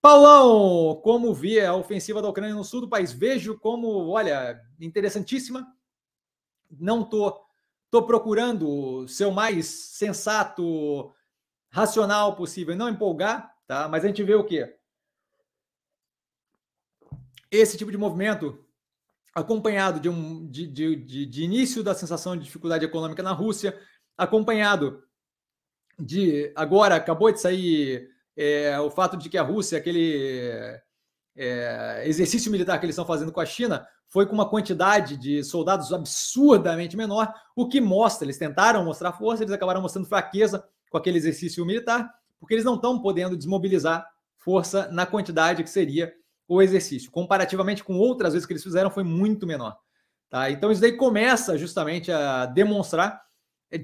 Paulão, como vi a ofensiva da Ucrânia no sul do país? Vejo como, olha, interessantíssima. Não tô, tô procurando ser o mais sensato, racional possível, não empolgar, tá? Mas a gente vê o quê? Esse tipo de movimento acompanhado de um de, de, de, de início da sensação de dificuldade econômica na Rússia, acompanhado de agora acabou de sair é, o fato de que a Rússia, aquele é, exercício militar que eles estão fazendo com a China, foi com uma quantidade de soldados absurdamente menor, o que mostra, eles tentaram mostrar força, eles acabaram mostrando fraqueza com aquele exercício militar, porque eles não estão podendo desmobilizar força na quantidade que seria o exercício. Comparativamente com outras vezes que eles fizeram, foi muito menor. Tá? Então isso daí começa justamente a demonstrar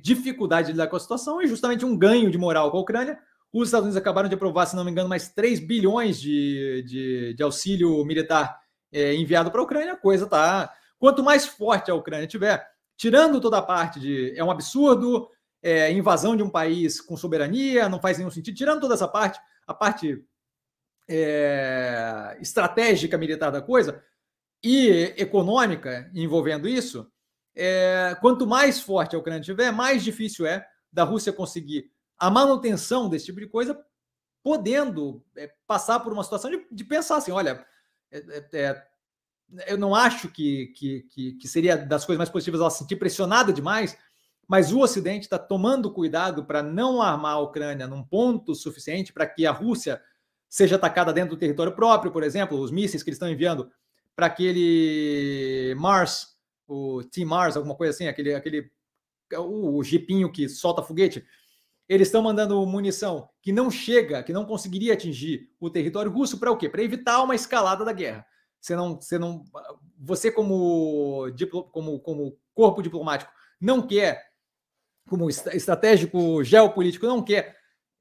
dificuldade de lidar com a situação e justamente um ganho de moral com a Ucrânia, os Estados Unidos acabaram de aprovar, se não me engano, mais 3 bilhões de, de, de auxílio militar é, enviado para a Ucrânia. A coisa tá. Quanto mais forte a Ucrânia tiver, tirando toda a parte de é um absurdo, é, invasão de um país com soberania, não faz nenhum sentido, tirando toda essa parte, a parte é, estratégica militar da coisa e econômica envolvendo isso, é, quanto mais forte a Ucrânia tiver, mais difícil é da Rússia conseguir a manutenção desse tipo de coisa, podendo é, passar por uma situação de, de pensar assim: olha, é, é, é eu não acho que, que, que, seria das coisas mais positivas ela se sentir pressionada demais, mas o Ocidente está tomando cuidado para não armar a Ucrânia num ponto suficiente para que a Rússia seja atacada dentro do território próprio, por exemplo, os mísseis que eles estão enviando para aquele Mars, o T-Mars, alguma coisa assim, aquele, aquele o, o jipinho que solta foguete, eles estão mandando munição que não chega, que não conseguiria atingir o território russo para o quê? Para evitar uma escalada da guerra. Você não, você não, você como como como corpo diplomático não quer, como estratégico geopolítico não quer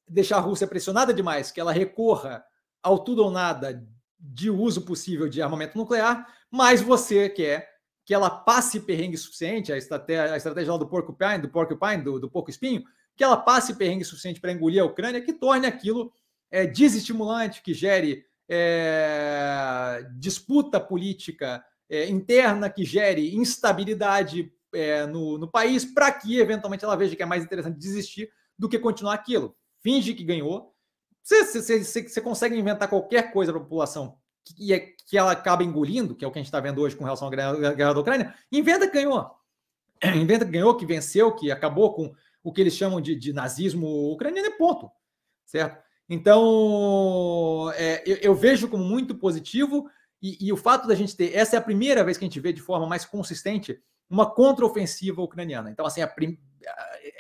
deixar a Rússia pressionada demais, que ela recorra ao tudo ou nada de uso possível de armamento nuclear, mas você quer que ela passe perrengue suficiente, a estratégia, a estratégia lá do porcupine, do porcupine, do, do porco espinho, que ela passe perrengue suficiente para engolir a Ucrânia, que torne aquilo é, desestimulante, que gere é, disputa política é, interna, que gere instabilidade é, no, no país, para que eventualmente ela veja que é mais interessante desistir do que continuar aquilo. Finge que ganhou. Você, consegue inventar qualquer coisa para a população que, é, que ela acaba engolindo, que é o que a gente está vendo hoje com relação à guerra da Ucrânia, inventa que ganhou. Inventa que ganhou, que venceu, que acabou com o que eles chamam de, de nazismo ucraniano, é ponto, certo? Então, é, eu, eu, vejo como muito positivo e, e o fato da gente ter, essa é a primeira vez que a gente vê de forma mais consistente uma contraofensiva ucraniana. Então, assim, prim...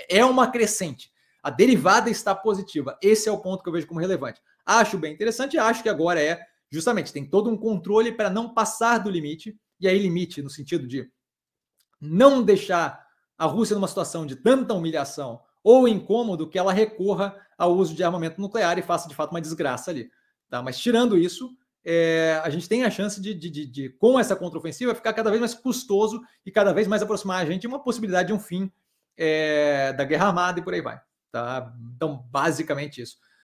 é uma crescente. A derivada está positiva. Esse é o ponto que eu vejo como relevante. Acho bem interessante, acho que agora é justamente tem todo um controle para não passar do limite, e aí limite no sentido de não deixar a Rússia numa situação de tanta humilhação ou incômodo que ela recorra ao uso de armamento nuclear e faça de fato uma desgraça ali. Tá? Mas tirando isso, é, a gente tem a chance de, de, de, de, com essa contraofensiva, ficar cada vez mais custoso e cada vez mais aproximar a gente de uma possibilidade de um fim é, da guerra armada e por aí vai. Tá? Então, basicamente isso.